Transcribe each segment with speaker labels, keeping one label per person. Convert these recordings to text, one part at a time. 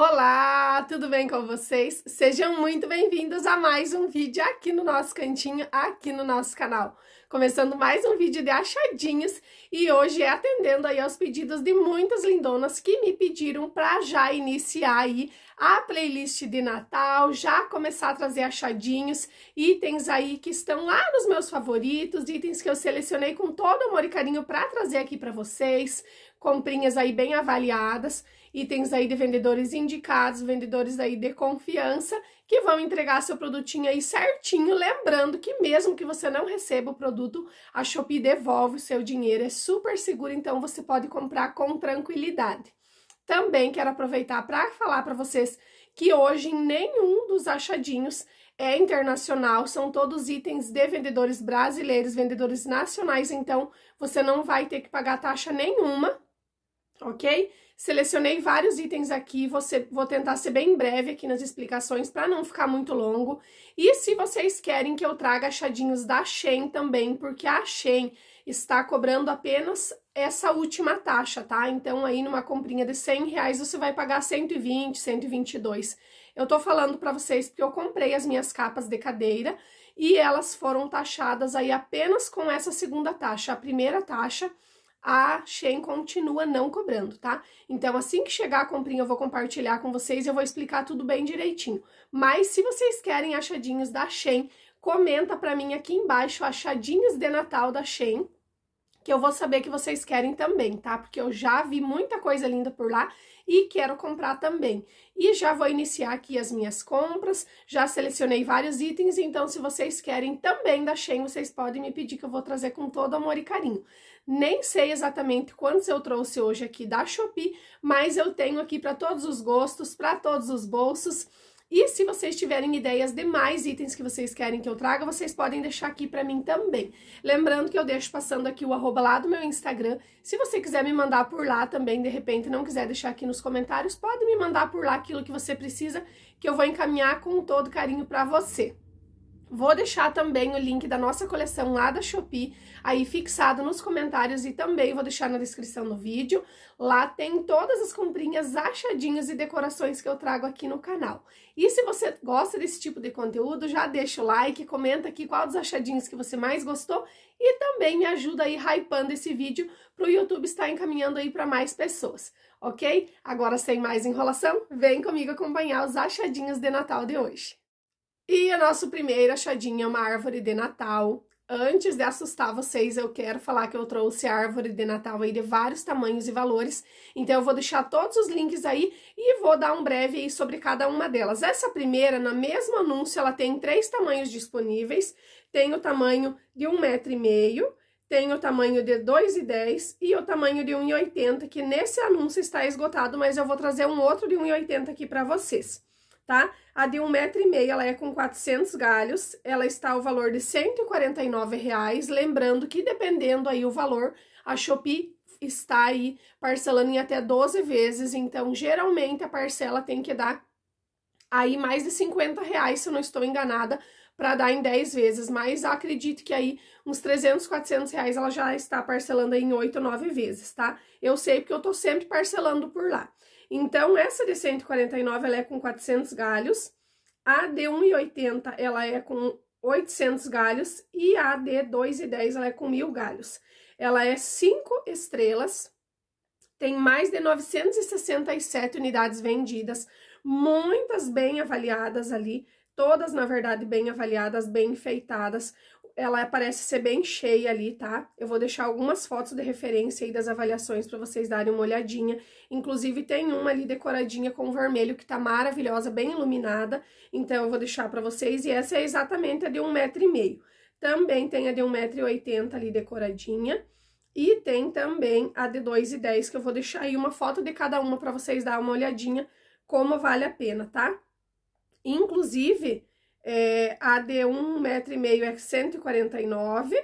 Speaker 1: Olá, tudo bem com vocês? Sejam muito bem-vindos a mais um vídeo aqui no nosso cantinho, aqui no nosso canal. Começando mais um vídeo de achadinhos e hoje é atendendo aí aos pedidos de muitas lindonas que me pediram para já iniciar aí a playlist de Natal, já começar a trazer achadinhos, itens aí que estão lá nos meus favoritos, itens que eu selecionei com todo amor e carinho para trazer aqui para vocês, comprinhas aí bem avaliadas itens aí de vendedores indicados, vendedores aí de confiança, que vão entregar seu produtinho aí certinho, lembrando que mesmo que você não receba o produto, a Shopee devolve o seu dinheiro, é super seguro, então você pode comprar com tranquilidade. Também quero aproveitar para falar para vocês que hoje nenhum dos achadinhos é internacional, são todos itens de vendedores brasileiros, vendedores nacionais, então você não vai ter que pagar taxa nenhuma ok? Selecionei vários itens aqui, você, vou tentar ser bem breve aqui nas explicações para não ficar muito longo. E se vocês querem que eu traga achadinhos da Shein também, porque a Shein está cobrando apenas essa última taxa, tá? Então aí numa comprinha de 100 reais você vai pagar 120, 122. Eu tô falando para vocês porque eu comprei as minhas capas de cadeira e elas foram taxadas aí apenas com essa segunda taxa, a primeira taxa a Shen continua não cobrando, tá? Então, assim que chegar a comprinha, eu vou compartilhar com vocês e eu vou explicar tudo bem direitinho. Mas se vocês querem achadinhos da Shen, comenta para mim aqui embaixo achadinhos de Natal da Shen que eu vou saber que vocês querem também, tá? Porque eu já vi muita coisa linda por lá e quero comprar também. E já vou iniciar aqui as minhas compras, já selecionei vários itens, então se vocês querem também da Shein, vocês podem me pedir que eu vou trazer com todo amor e carinho. Nem sei exatamente quantos eu trouxe hoje aqui da Shopee, mas eu tenho aqui para todos os gostos, para todos os bolsos, e se vocês tiverem ideias de mais itens que vocês querem que eu traga, vocês podem deixar aqui para mim também. Lembrando que eu deixo passando aqui o arroba lá do meu Instagram. Se você quiser me mandar por lá também, de repente não quiser deixar aqui nos comentários, pode me mandar por lá aquilo que você precisa, que eu vou encaminhar com todo carinho para você. Vou deixar também o link da nossa coleção lá da Shopee aí fixado nos comentários e também vou deixar na descrição do vídeo. Lá tem todas as comprinhas, achadinhos e decorações que eu trago aqui no canal. E se você gosta desse tipo de conteúdo, já deixa o like, comenta aqui qual dos achadinhos que você mais gostou e também me ajuda aí hypando esse vídeo para o YouTube estar encaminhando aí para mais pessoas, ok? Agora sem mais enrolação, vem comigo acompanhar os achadinhos de Natal de hoje. E a nossa primeira achadinha é uma árvore de Natal. Antes de assustar vocês, eu quero falar que eu trouxe árvore de Natal aí de vários tamanhos e valores. Então eu vou deixar todos os links aí e vou dar um breve aí sobre cada uma delas. Essa primeira, no mesmo anúncio, ela tem três tamanhos disponíveis. Tem o tamanho de um metro e meio, tem o tamanho de 2,10 e o tamanho de 1,80, que nesse anúncio está esgotado, mas eu vou trazer um outro de 1,80 aqui para vocês tá? A de 1,5m, ela é com 400 galhos, ela está ao valor de R$ 149,00, lembrando que dependendo aí o valor, a Shopee está aí parcelando em até 12 vezes, então geralmente a parcela tem que dar aí mais de 50 reais, se eu não estou enganada, para dar em 10 vezes, mas acredito que aí uns 300, 400 reais ela já está parcelando em 8, 9 vezes, tá? Eu sei porque eu tô sempre parcelando por lá. Então, essa de 149, ela é com 400 galhos, a de 1,80, ela é com 800 galhos, e a de 2,10, ela é com 1.000 galhos. Ela é 5 estrelas, tem mais de 967 unidades vendidas, muitas bem avaliadas ali, todas, na verdade, bem avaliadas, bem enfeitadas ela parece ser bem cheia ali, tá? Eu vou deixar algumas fotos de referência aí das avaliações para vocês darem uma olhadinha. Inclusive tem uma ali decoradinha com vermelho que tá maravilhosa, bem iluminada, então eu vou deixar para vocês. E essa é exatamente a de um metro e meio. Também tem a de 1,80m ali decoradinha. E tem também a de 2,10 que eu vou deixar aí uma foto de cada uma para vocês darem uma olhadinha como vale a pena, tá? Inclusive, é, a de 1,5 m é 149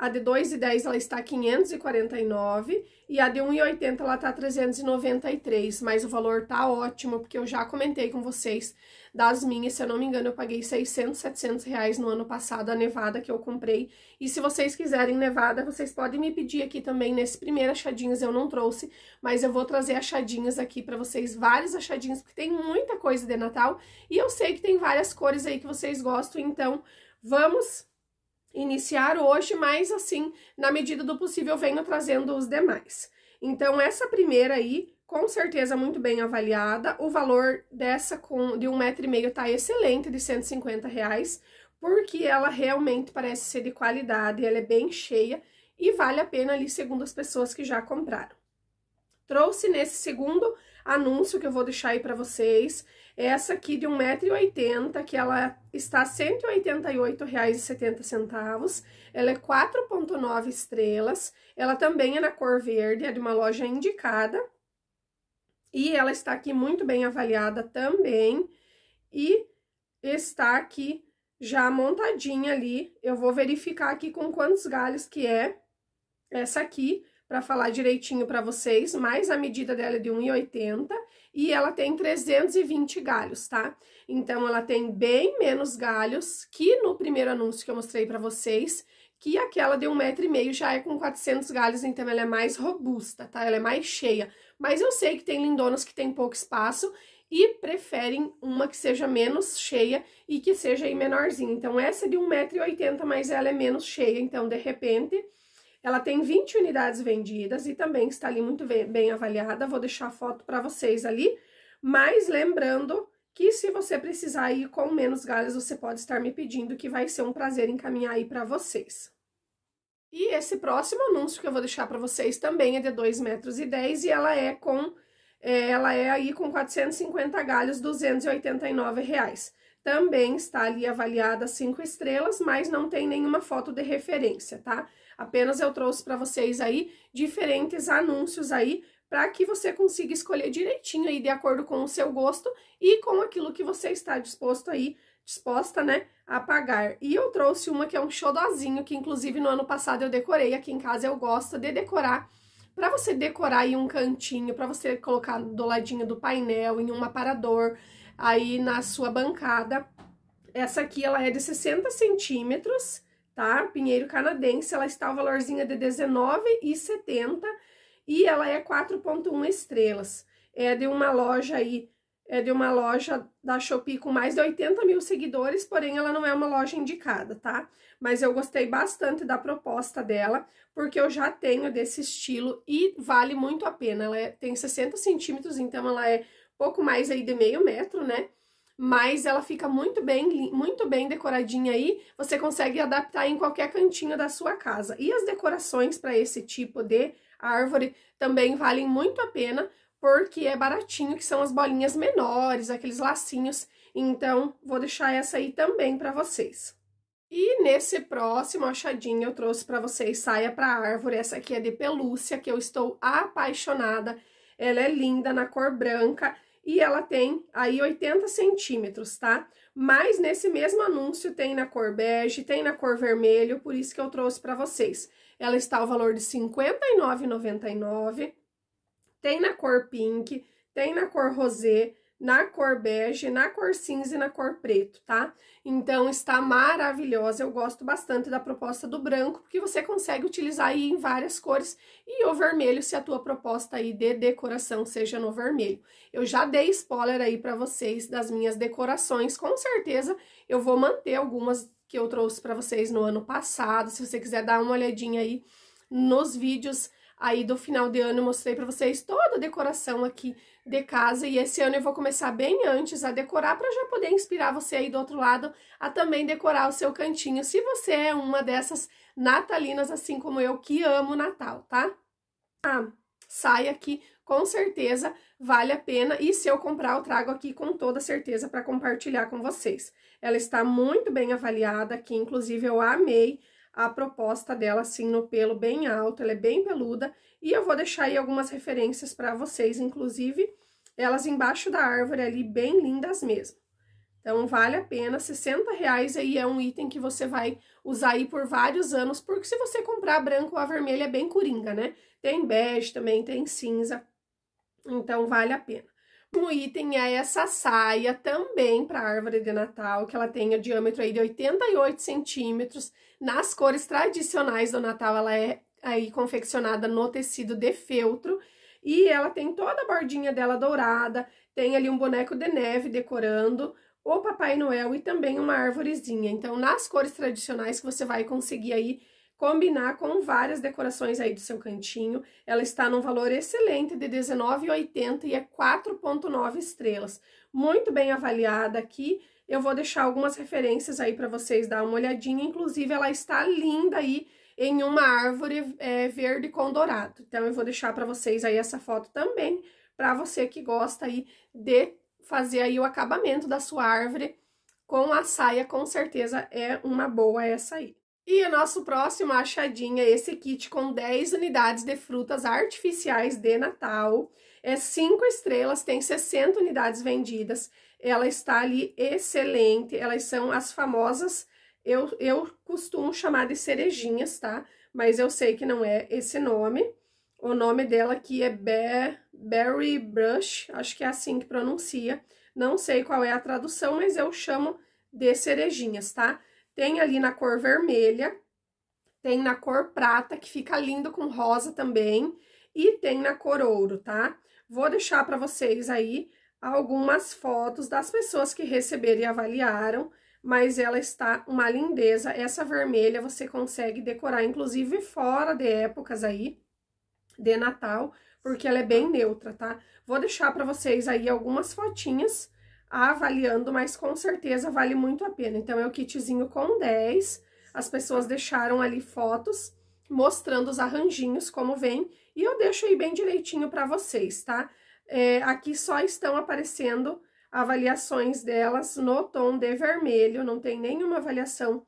Speaker 1: a de 2,10 ela está 549 e a de 1,80 ela está 393, mas o valor tá ótimo, porque eu já comentei com vocês das minhas, se eu não me engano, eu paguei 600, 700 reais no ano passado a nevada que eu comprei. E se vocês quiserem nevada, vocês podem me pedir aqui também, nesse primeiro achadinhos eu não trouxe, mas eu vou trazer achadinhos aqui para vocês, vários achadinhos, porque tem muita coisa de Natal e eu sei que tem várias cores aí que vocês gostam, então vamos iniciar hoje, mas assim, na medida do possível, venho trazendo os demais. Então, essa primeira aí, com certeza muito bem avaliada, o valor dessa com, de um metro e meio tá excelente, de 150 reais, porque ela realmente parece ser de qualidade, ela é bem cheia e vale a pena ali, segundo as pessoas que já compraram. Trouxe nesse segundo anúncio que eu vou deixar aí para vocês. Essa aqui de 1,80m, que ela está R$ 188,70. Ela é 4,9 estrelas. Ela também é na cor verde, é de uma loja indicada. E ela está aqui muito bem avaliada também. E está aqui já montadinha ali. Eu vou verificar aqui com quantos galhos que é essa aqui para falar direitinho para vocês, mas a medida dela é de 1,80 e ela tem 320 galhos, tá? Então ela tem bem menos galhos que no primeiro anúncio que eu mostrei para vocês, que aquela de 1,5m já é com 400 galhos, então ela é mais robusta, tá? Ela é mais cheia. Mas eu sei que tem lindonas que tem pouco espaço e preferem uma que seja menos cheia e que seja aí menorzinha. Então essa é de 1,80m, mas ela é menos cheia, então de repente ela tem 20 unidades vendidas e também está ali muito bem avaliada. Vou deixar a foto para vocês ali. Mas lembrando que se você precisar ir com menos galhas, você pode estar me pedindo, que vai ser um prazer encaminhar aí para vocês. E esse próximo anúncio que eu vou deixar para vocês também é de 2,10 metros e, e ela é com é, ela é aí com 450 galhos, 289 reais. Também está ali avaliada cinco estrelas, mas não tem nenhuma foto de referência, tá? Apenas eu trouxe para vocês aí diferentes anúncios aí para que você consiga escolher direitinho aí de acordo com o seu gosto e com aquilo que você está disposto aí, disposta, né, a pagar. E eu trouxe uma que é um xodozinho, que inclusive no ano passado eu decorei, aqui em casa eu gosto de decorar para você decorar aí um cantinho, para você colocar do ladinho do painel, em um aparador, aí na sua bancada. Essa aqui, ela é de 60 centímetros, tá? Pinheiro canadense, ela está o valorzinho de R$19,70 e ela é 4.1 estrelas. É de uma loja aí, é de uma loja da Shopee com mais de 80 mil seguidores, porém ela não é uma loja indicada, tá? Mas eu gostei bastante da proposta dela, porque eu já tenho desse estilo e vale muito a pena. Ela é, tem 60 centímetros, então ela é pouco mais aí de meio metro, né? mas ela fica muito bem, muito bem decoradinha aí, você consegue adaptar em qualquer cantinho da sua casa. E as decorações para esse tipo de árvore também valem muito a pena, porque é baratinho, que são as bolinhas menores, aqueles lacinhos. Então, vou deixar essa aí também para vocês. E nesse próximo achadinho eu trouxe para vocês saia para árvore, essa aqui é de pelúcia, que eu estou apaixonada. Ela é linda, na cor branca, e ela tem aí 80 centímetros, tá? Mas nesse mesmo anúncio tem na cor bege, tem na cor vermelho, por isso que eu trouxe para vocês. Ela está ao valor de R$ 59,99, tem na cor pink, tem na cor rosé, na cor bege, na cor cinza e na cor preto, tá? Então, está maravilhosa, eu gosto bastante da proposta do branco, porque você consegue utilizar aí em várias cores, e o vermelho, se a tua proposta aí de decoração seja no vermelho. Eu já dei spoiler aí para vocês das minhas decorações, com certeza eu vou manter algumas que eu trouxe para vocês no ano passado, se você quiser dar uma olhadinha aí nos vídeos aí do final de ano eu mostrei para vocês toda a decoração aqui de casa e esse ano eu vou começar bem antes a decorar para já poder inspirar você aí do outro lado a também decorar o seu cantinho, se você é uma dessas natalinas assim como eu que amo Natal, tá? Ah, sai aqui com certeza vale a pena e se eu comprar eu trago aqui com toda certeza para compartilhar com vocês. Ela está muito bem avaliada aqui, inclusive eu amei a proposta dela, assim, no pelo bem alto, ela é bem peluda, e eu vou deixar aí algumas referências para vocês, inclusive, elas embaixo da árvore ali, bem lindas mesmo. Então, vale a pena, 60 reais aí é um item que você vai usar aí por vários anos, porque se você comprar branco ou a vermelha é bem coringa, né? Tem bege também, tem cinza, então vale a pena. O item é essa saia também para árvore de Natal, que ela tem o diâmetro aí de 88 centímetros. Nas cores tradicionais do Natal, ela é aí confeccionada no tecido de feltro. E ela tem toda a bordinha dela dourada, tem ali um boneco de neve decorando, o Papai Noel e também uma árvorezinha. Então, nas cores tradicionais que você vai conseguir aí combinar com várias decorações aí do seu cantinho. Ela está num valor excelente de R$19,80 e é 4,9 estrelas. Muito bem avaliada aqui. Eu vou deixar algumas referências aí para vocês dar uma olhadinha. Inclusive, ela está linda aí em uma árvore é, verde com dourado. Então, eu vou deixar para vocês aí essa foto também, para você que gosta aí de fazer aí o acabamento da sua árvore com a saia, com certeza é uma boa essa aí. E o nosso próximo achadinho é esse kit com 10 unidades de frutas artificiais de Natal. É 5 estrelas, tem 60 unidades vendidas. Ela está ali excelente, elas são as famosas, eu, eu costumo chamar de cerejinhas, tá? Mas eu sei que não é esse nome. O nome dela aqui é Be Berry Brush, acho que é assim que pronuncia. Não sei qual é a tradução, mas eu chamo de cerejinhas, tá? Tem ali na cor vermelha, tem na cor prata, que fica lindo com rosa também, e tem na cor ouro, tá? Vou deixar para vocês aí algumas fotos das pessoas que receberam e avaliaram, mas ela está uma lindeza. Essa vermelha você consegue decorar, inclusive fora de épocas aí, de Natal, porque ela é bem neutra, tá? Vou deixar para vocês aí algumas fotinhas avaliando, mas com certeza vale muito a pena. Então, é o kitzinho com 10, as pessoas deixaram ali fotos mostrando os arranjinhos, como vem, e eu deixo aí bem direitinho para vocês, tá? É, aqui só estão aparecendo avaliações delas no tom de vermelho, não tem nenhuma avaliação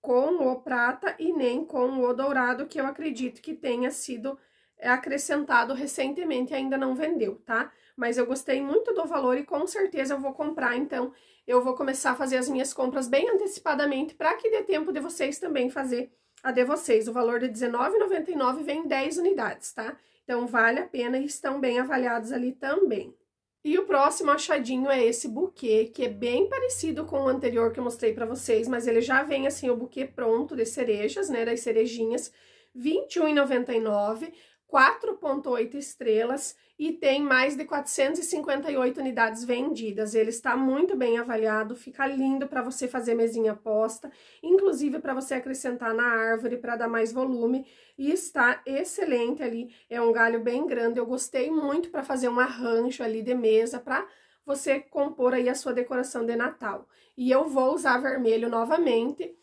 Speaker 1: com o prata e nem com o dourado, que eu acredito que tenha sido é acrescentado recentemente, ainda não vendeu, tá? Mas eu gostei muito do valor e com certeza eu vou comprar, então eu vou começar a fazer as minhas compras bem antecipadamente para que dê tempo de vocês também fazer a de vocês. O valor de R$19,99 vem 10 unidades, tá? Então vale a pena e estão bem avaliados ali também. E o próximo achadinho é esse buquê, que é bem parecido com o anterior que eu mostrei para vocês, mas ele já vem assim o buquê pronto de cerejas, né, das cerejinhas, R$21,99. 21,99. 4.8 estrelas e tem mais de 458 unidades vendidas. Ele está muito bem avaliado, fica lindo para você fazer mesinha posta, inclusive para você acrescentar na árvore para dar mais volume e está excelente ali. É um galho bem grande, eu gostei muito para fazer um arranjo ali de mesa para você compor aí a sua decoração de Natal. E eu vou usar vermelho novamente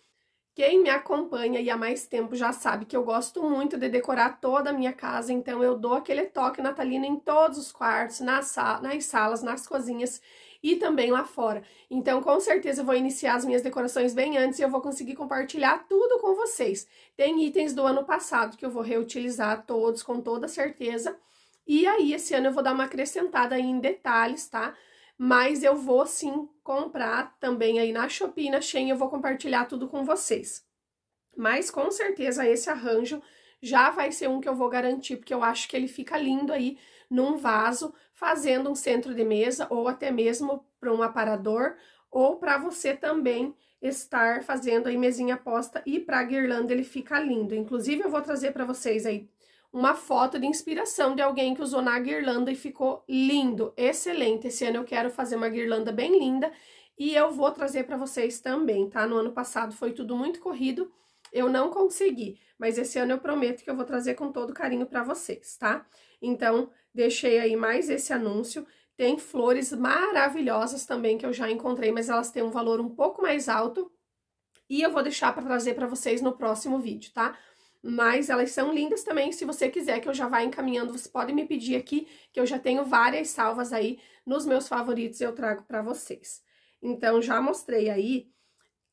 Speaker 1: quem me acompanha e há mais tempo já sabe que eu gosto muito de decorar toda a minha casa, então eu dou aquele toque natalino em todos os quartos, nas, sal nas salas, nas cozinhas e também lá fora. Então, com certeza, eu vou iniciar as minhas decorações bem antes e eu vou conseguir compartilhar tudo com vocês. Tem itens do ano passado que eu vou reutilizar todos, com toda certeza. E aí, esse ano eu vou dar uma acrescentada em detalhes, tá? Tá? mas eu vou sim comprar também aí na Shopee, na Shein, eu vou compartilhar tudo com vocês. Mas com certeza esse arranjo já vai ser um que eu vou garantir, porque eu acho que ele fica lindo aí num vaso, fazendo um centro de mesa ou até mesmo para um aparador ou para você também estar fazendo aí mesinha posta e para guirlanda ele fica lindo. Inclusive eu vou trazer para vocês aí uma foto de inspiração de alguém que usou na guirlanda e ficou lindo, excelente. Esse ano eu quero fazer uma guirlanda bem linda e eu vou trazer para vocês também, tá? No ano passado foi tudo muito corrido, eu não consegui, mas esse ano eu prometo que eu vou trazer com todo carinho para vocês, tá? Então, deixei aí mais esse anúncio. Tem flores maravilhosas também que eu já encontrei, mas elas têm um valor um pouco mais alto. E eu vou deixar para trazer para vocês no próximo vídeo, tá? mas elas são lindas também. Se você quiser que eu já vá encaminhando, você pode me pedir aqui, que eu já tenho várias salvas aí nos meus favoritos, e eu trago para vocês. Então, já mostrei aí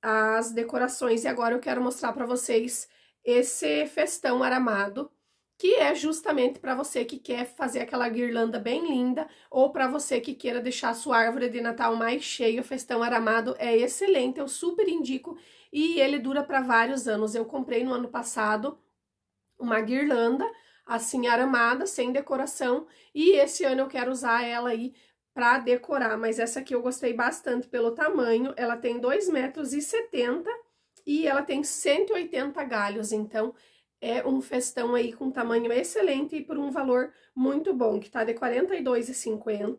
Speaker 1: as decorações e agora eu quero mostrar para vocês esse festão aramado, que é justamente para você que quer fazer aquela guirlanda bem linda ou para você que queira deixar a sua árvore de Natal mais cheia. O festão aramado é excelente, eu super indico e ele dura para vários anos. Eu comprei no ano passado uma guirlanda assim aramada, sem decoração, e esse ano eu quero usar ela aí para decorar, mas essa aqui eu gostei bastante pelo tamanho, ela tem 2,70 metros e, e ela tem 180 galhos, então é um festão aí com tamanho excelente e por um valor muito bom, que tá de R$ 42,50.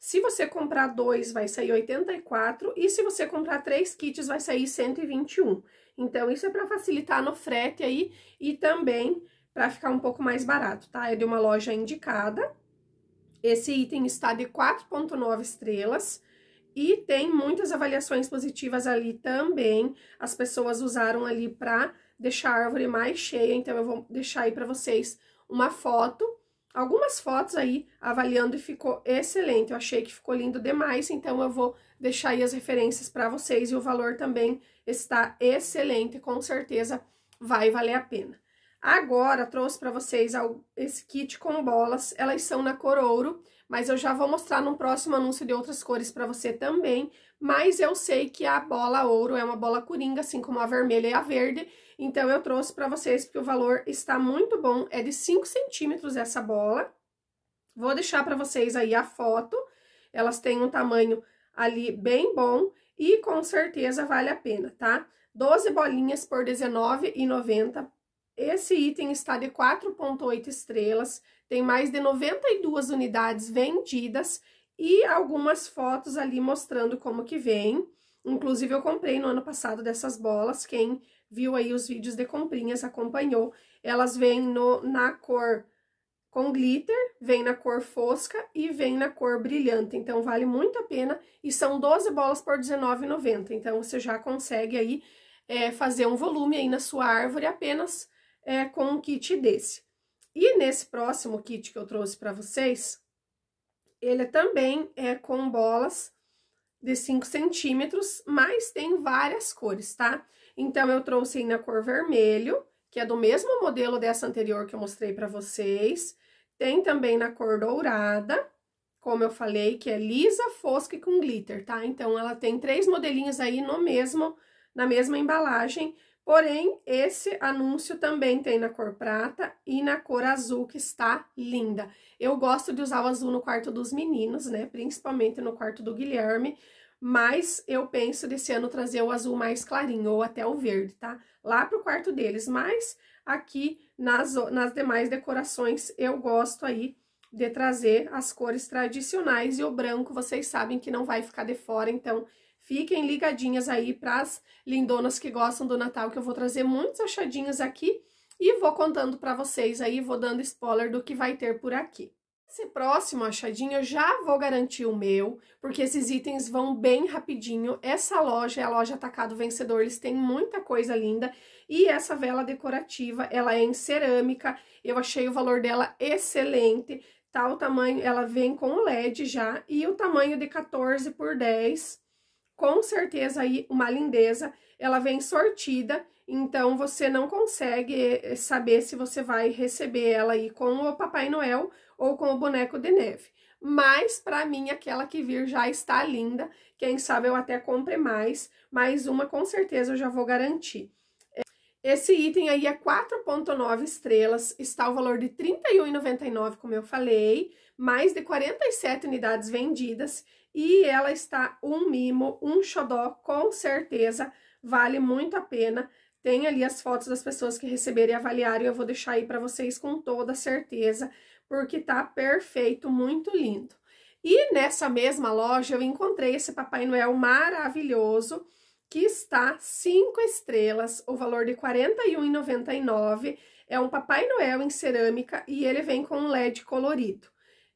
Speaker 1: Se você comprar dois, vai sair 84, e se você comprar três kits, vai sair 121. Então, isso é para facilitar no frete aí e também para ficar um pouco mais barato, tá? É de uma loja indicada. Esse item está de 4.9 estrelas e tem muitas avaliações positivas ali também. As pessoas usaram ali para deixar a árvore mais cheia, então eu vou deixar aí para vocês uma foto algumas fotos aí avaliando e ficou excelente. Eu achei que ficou lindo demais, então eu vou deixar aí as referências para vocês e o valor também está excelente, com certeza vai valer a pena. Agora, trouxe para vocês esse kit com bolas, elas são na cor ouro, mas eu já vou mostrar num próximo anúncio de outras cores para você também, mas eu sei que a bola ouro é uma bola coringa, assim como a vermelha e a verde, então eu trouxe para vocês porque o valor está muito bom, é de 5 centímetros essa bola. Vou deixar para vocês aí a foto, elas têm um tamanho ali bem bom e com certeza vale a pena, tá? 12 bolinhas por R$19,90 esse item está de 4,8 estrelas, tem mais de 92 unidades vendidas e algumas fotos ali mostrando como que vem. Inclusive, eu comprei no ano passado dessas bolas, quem viu aí os vídeos de comprinhas acompanhou. Elas vêm no, na cor com glitter, vem na cor fosca e vem na cor brilhante, então vale muito a pena e são 12 bolas por R$19,90, então você já consegue aí é, fazer um volume aí na sua árvore apenas é, com um kit desse. E nesse próximo kit que eu trouxe para vocês, ele também é com bolas de 5 centímetros, mas tem várias cores, tá? Então, eu trouxe aí na cor vermelho, que é do mesmo modelo dessa anterior que eu mostrei para vocês. Tem também na cor dourada, como eu falei, que é lisa, fosca e com glitter, tá? Então, ela tem três modelinhos aí no mesmo, na mesma embalagem, Porém, esse anúncio também tem na cor prata e na cor azul, que está linda. Eu gosto de usar o azul no quarto dos meninos, né? Principalmente no quarto do Guilherme, mas eu penso desse ano trazer o azul mais clarinho, ou até o verde, tá? Lá pro quarto deles, mas aqui nas, nas demais decorações eu gosto aí de trazer as cores tradicionais e o branco, vocês sabem que não vai ficar de fora, então Fiquem ligadinhas aí pras lindonas que gostam do Natal, que eu vou trazer muitos achadinhos aqui e vou contando para vocês aí, vou dando spoiler do que vai ter por aqui. Esse próximo achadinho eu já vou garantir o meu, porque esses itens vão bem rapidinho. Essa loja é a loja Atacado Vencedor, eles têm muita coisa linda. E essa vela decorativa, ela é em cerâmica, eu achei o valor dela excelente. Tá o tamanho, ela vem com LED já, e o tamanho de 14 por 10 com certeza aí uma lindeza, ela vem sortida, então você não consegue eh, saber se você vai receber ela aí com o Papai Noel ou com o boneco de neve. Mas para mim aquela que vir já está linda, quem sabe eu até compre mais, mas uma com certeza eu já vou garantir. É, esse item aí é 4.9 estrelas, está o valor de R$ 31,99, como eu falei, mais de 47 unidades vendidas, e ela está um mimo, um xodó, com certeza, vale muito a pena. Tem ali as fotos das pessoas que receberam e avaliaram, eu vou deixar aí para vocês com toda certeza, porque tá perfeito, muito lindo. E nessa mesma loja eu encontrei esse Papai Noel maravilhoso, que está cinco estrelas, o valor de R$ 41,99. É um Papai Noel em cerâmica e ele vem com um LED colorido.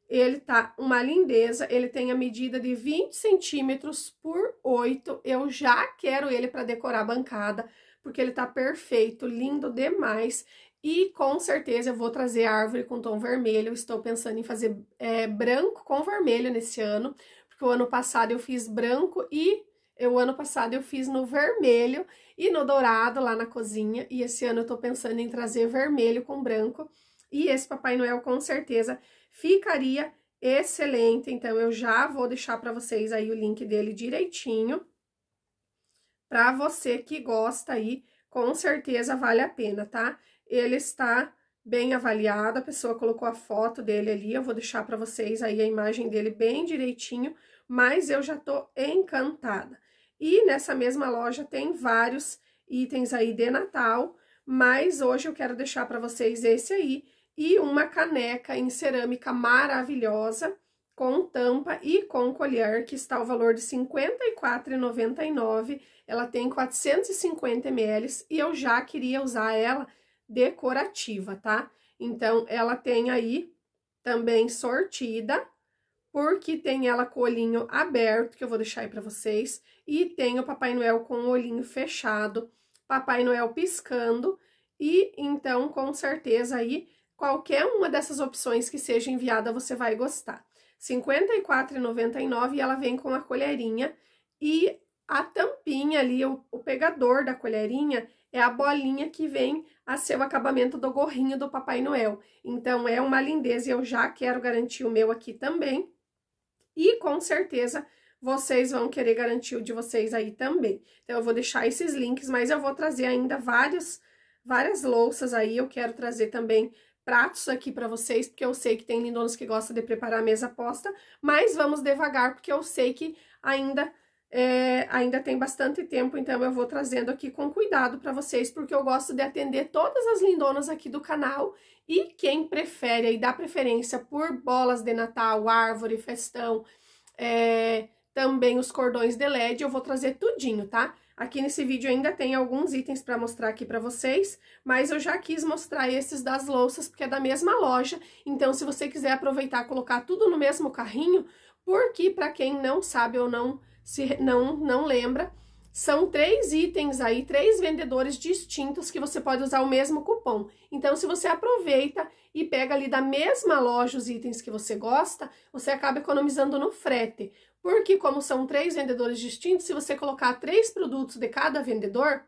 Speaker 1: Ele tá uma lindeza, ele tem a medida de 20 centímetros por 8. Eu já quero ele para decorar a bancada, porque ele tá perfeito, lindo demais. E com certeza eu vou trazer árvore com tom vermelho. estou pensando em fazer é, branco com vermelho nesse ano, porque o ano passado eu fiz branco e eu ano passado eu fiz no vermelho e no dourado lá na cozinha. E esse ano eu tô pensando em trazer vermelho com branco e esse Papai Noel, com certeza, ficaria excelente. Então, eu já vou deixar para vocês aí o link dele direitinho. Para você que gosta aí, com certeza vale a pena, tá? Ele está bem avaliado, a pessoa colocou a foto dele ali, eu vou deixar para vocês aí a imagem dele bem direitinho, mas eu já tô encantada. E nessa mesma loja tem vários itens aí de Natal, mas hoje eu quero deixar para vocês esse aí, e uma caneca em cerâmica maravilhosa com tampa e com colher, que está o valor de R$ 54,99. Ela tem 450 ml e eu já queria usar ela decorativa, tá? Então, ela tem aí também sortida, porque tem ela com o olhinho aberto, que eu vou deixar aí para vocês, e tem o Papai Noel com o olhinho fechado, Papai Noel piscando, e então, com certeza aí, Qualquer uma dessas opções que seja enviada, você vai gostar. R$ 54,99 e ela vem com a colherinha e a tampinha ali, o, o pegador da colherinha, é a bolinha que vem a ser o acabamento do gorrinho do Papai Noel. Então, é uma lindeza e eu já quero garantir o meu aqui também. E, com certeza, vocês vão querer garantir o de vocês aí também. Então, eu vou deixar esses links, mas eu vou trazer ainda vários, várias louças aí. Eu quero trazer também pratos aqui para vocês, porque eu sei que tem lindonas que gostam de preparar a mesa posta, mas vamos devagar, porque eu sei que ainda, é, ainda tem bastante tempo, então eu vou trazendo aqui com cuidado para vocês, porque eu gosto de atender todas as lindonas aqui do canal, e quem prefere e dá preferência por bolas de Natal, árvore, festão, é, também os cordões de LED, eu vou trazer tudinho, tá? Aqui nesse vídeo ainda tem alguns itens para mostrar aqui para vocês, mas eu já quis mostrar esses das louças, porque é da mesma loja, então se você quiser aproveitar colocar tudo no mesmo carrinho, porque para quem não sabe ou não se não, não lembra, são três itens aí, três vendedores distintos que você pode usar o mesmo cupom. Então, se você aproveita e pega ali da mesma loja os itens que você gosta, você acaba economizando no frete. Porque, como são três vendedores distintos, se você colocar três produtos de cada vendedor,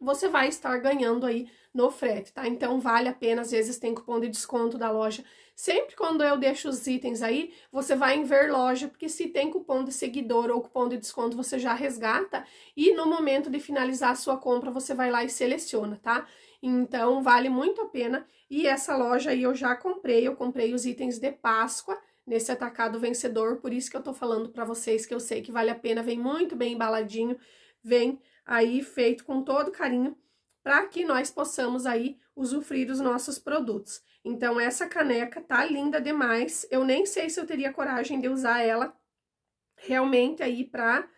Speaker 1: você vai estar ganhando aí no frete, tá? Então vale a pena, às vezes tem cupom de desconto da loja. Sempre quando eu deixo os itens aí, você vai em ver loja, porque se tem cupom de seguidor ou cupom de desconto, você já resgata e no momento de finalizar a sua compra, você vai lá e seleciona, tá? Então vale muito a pena. E essa loja aí eu já comprei, eu comprei os itens de Páscoa nesse atacado vencedor, por isso que eu tô falando para vocês que eu sei que vale a pena, vem muito bem embaladinho, vem aí feito com todo carinho para que nós possamos aí usufruir os nossos produtos. Então, essa caneca tá linda demais. Eu nem sei se eu teria coragem de usar ela realmente aí para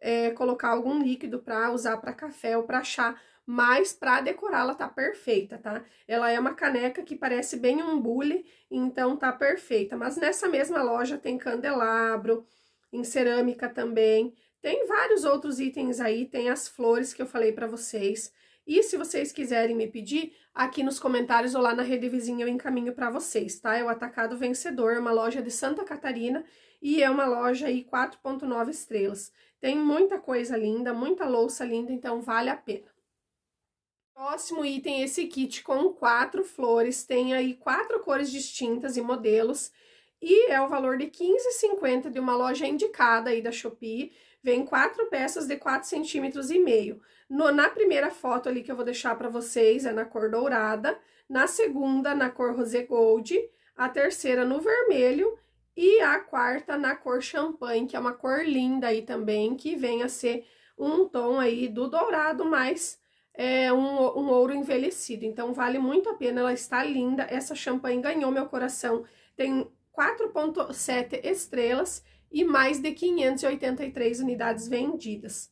Speaker 1: é, colocar algum líquido para usar para café ou para chá, mas para decorar ela tá perfeita, tá? Ela é uma caneca que parece bem um bule, então tá perfeita. Mas nessa mesma loja tem candelabro, em cerâmica também, tem vários outros itens aí, tem as flores que eu falei para vocês. E se vocês quiserem me pedir, aqui nos comentários ou lá na Rede Vizinha eu encaminho para vocês, tá? É o Atacado Vencedor, é uma loja de Santa Catarina e é uma loja aí 4.9 estrelas. Tem muita coisa linda, muita louça linda, então vale a pena. Próximo item, esse kit com quatro flores, tem aí quatro cores distintas e modelos, e é o valor de R$15,50 de uma loja indicada aí da Shopee, Vem quatro peças de 4 centímetros e meio. na primeira foto ali que eu vou deixar para vocês é na cor dourada, na segunda na cor rosé gold, a terceira no vermelho e a quarta na cor champanhe, que é uma cor linda aí também, que vem a ser um tom aí do dourado mais é, um, um ouro envelhecido. Então, vale muito a pena, ela está linda. Essa champanhe ganhou meu coração, tem 4.7 estrelas e mais de 583 unidades vendidas.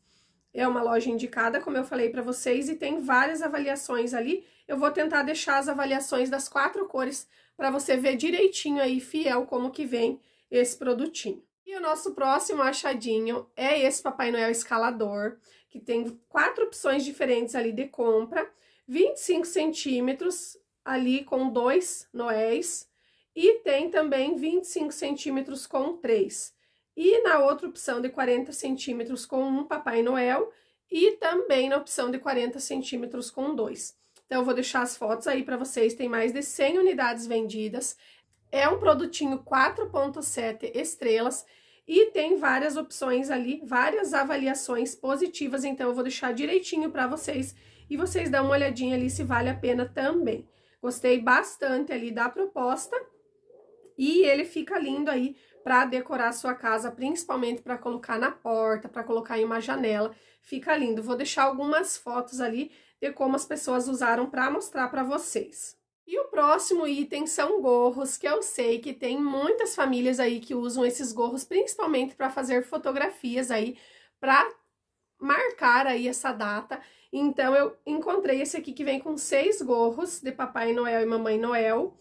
Speaker 1: É uma loja indicada, como eu falei para vocês, e tem várias avaliações ali. Eu vou tentar deixar as avaliações das quatro cores para você ver direitinho aí, fiel, como que vem esse produtinho. E o nosso próximo achadinho é esse Papai Noel escalador, que tem quatro opções diferentes ali de compra, 25 centímetros ali com dois noéis, e tem também 25 centímetros com três. E na outra opção de 40 centímetros com um Papai Noel e também na opção de 40 centímetros com dois. Então, eu vou deixar as fotos aí para vocês, tem mais de 100 unidades vendidas. É um produtinho 4.7 estrelas e tem várias opções ali, várias avaliações positivas, então eu vou deixar direitinho para vocês e vocês dão uma olhadinha ali se vale a pena também. Gostei bastante ali da proposta e ele fica lindo aí para decorar a sua casa, principalmente para colocar na porta, para colocar em uma janela. Fica lindo. Vou deixar algumas fotos ali de como as pessoas usaram para mostrar para vocês. E o próximo item são gorros, que eu sei que tem muitas famílias aí que usam esses gorros, principalmente para fazer fotografias aí, para marcar aí essa data. Então, eu encontrei esse aqui que vem com seis gorros de Papai Noel e Mamãe Noel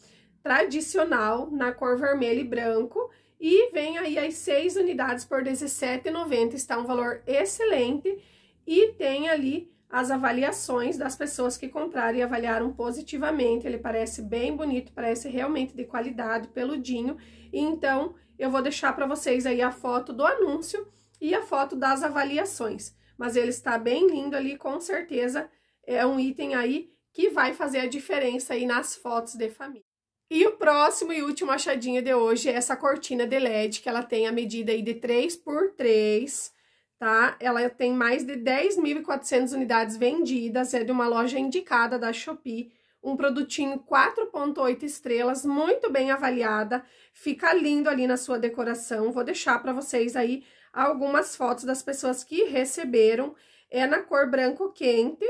Speaker 1: tradicional na cor vermelha e branco. E vem aí as seis unidades por R$17,90, está um valor excelente. E tem ali as avaliações das pessoas que compraram e avaliaram positivamente. Ele parece bem bonito, parece realmente de qualidade, peludinho. Então, eu vou deixar para vocês aí a foto do anúncio e a foto das avaliações. Mas ele está bem lindo ali, com certeza é um item aí que vai fazer a diferença aí nas fotos de família. E o próximo e último achadinho de hoje é essa cortina de LED, que ela tem a medida aí de 3 por 3, tá? Ela tem mais de 10.400 unidades vendidas, é de uma loja indicada da Shopee, um produtinho 4.8 estrelas, muito bem avaliada, fica lindo ali na sua decoração. Vou deixar para vocês aí algumas fotos das pessoas que receberam. É na cor branco quente,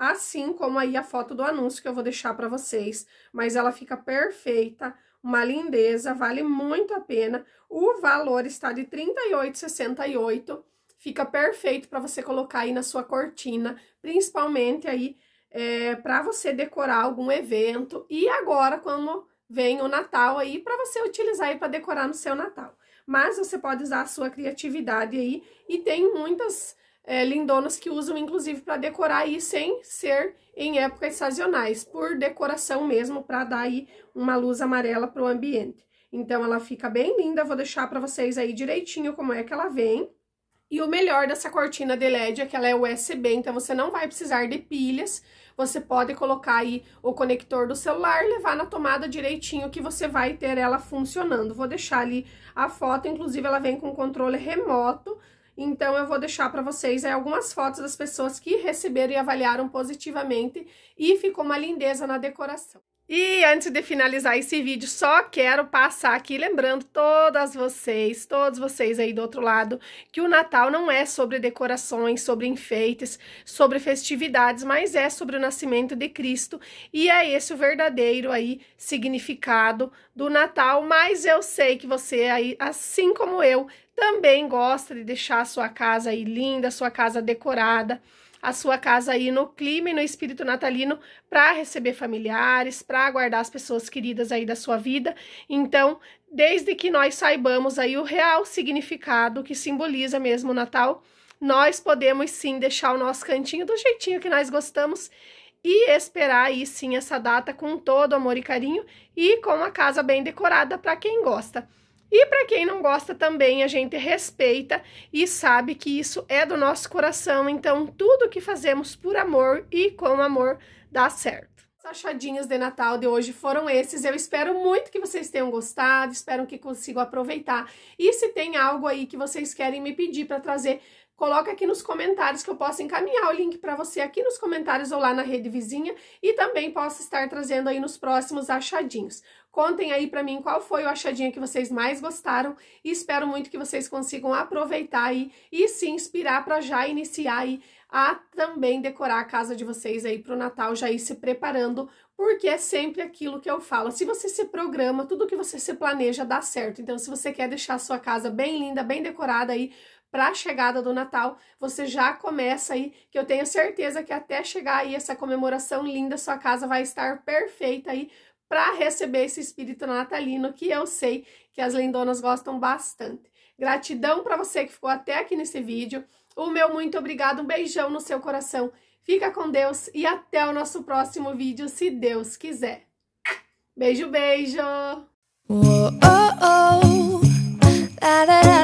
Speaker 1: assim como aí a foto do anúncio que eu vou deixar para vocês, mas ela fica perfeita, uma lindeza, vale muito a pena. O valor está de R$ 38,68, fica perfeito para você colocar aí na sua cortina, principalmente aí é, para você decorar algum evento e agora quando vem o Natal aí para você utilizar aí para decorar no seu Natal. Mas você pode usar a sua criatividade aí e tem muitas é, lindonas que usam inclusive para decorar aí sem ser em épocas sazonais, por decoração mesmo, para dar aí uma luz amarela para o ambiente. Então, ela fica bem linda, vou deixar para vocês aí direitinho como é que ela vem. E o melhor dessa cortina de LED é que ela é USB, então você não vai precisar de pilhas, você pode colocar aí o conector do celular, levar na tomada direitinho que você vai ter ela funcionando. Vou deixar ali a foto, inclusive ela vem com controle remoto, então, eu vou deixar para vocês aí, algumas fotos das pessoas que receberam e avaliaram positivamente e ficou uma lindeza na decoração. E antes de finalizar esse vídeo, só quero passar aqui lembrando todas vocês, todos vocês aí do outro lado, que o Natal não é sobre decorações, sobre enfeites, sobre festividades, mas é sobre o nascimento de Cristo e é esse o verdadeiro aí significado do Natal, mas eu sei que você aí, assim como eu, também gosta de deixar a sua casa aí linda, sua casa decorada, a sua casa aí no clima e no espírito natalino para receber familiares, para aguardar as pessoas queridas aí da sua vida. Então, desde que nós saibamos aí o real significado que simboliza mesmo o Natal, nós podemos sim deixar o nosso cantinho do jeitinho que nós gostamos e esperar aí sim essa data com todo amor e carinho e com a casa bem decorada para quem gosta. E para quem não gosta também, a gente respeita e sabe que isso é do nosso coração, então tudo que fazemos por amor e com amor dá certo. Os achadinhos de Natal de hoje foram esses. Eu espero muito que vocês tenham gostado, espero que consigam aproveitar. E se tem algo aí que vocês querem me pedir para trazer coloca aqui nos comentários que eu posso encaminhar o link para você aqui nos comentários ou lá na rede vizinha e também posso estar trazendo aí nos próximos achadinhos. Contem aí para mim qual foi o achadinho que vocês mais gostaram e espero muito que vocês consigam aproveitar aí e se inspirar para já iniciar aí a também decorar a casa de vocês aí para o Natal, já ir se preparando, porque é sempre aquilo que eu falo. Se você se programa, tudo que você se planeja dá certo. Então, se você quer deixar a sua casa bem linda, bem decorada aí para a chegada do Natal, você já começa aí, que eu tenho certeza que até chegar aí essa comemoração linda, sua casa vai estar perfeita aí para receber esse espírito natalino que eu sei que as lindonas gostam bastante. Gratidão para você que ficou até aqui nesse vídeo. O meu muito obrigado, um beijão no seu coração. Fica com Deus e até o nosso próximo vídeo, se Deus quiser. Beijo, beijo! oh, oh, oh.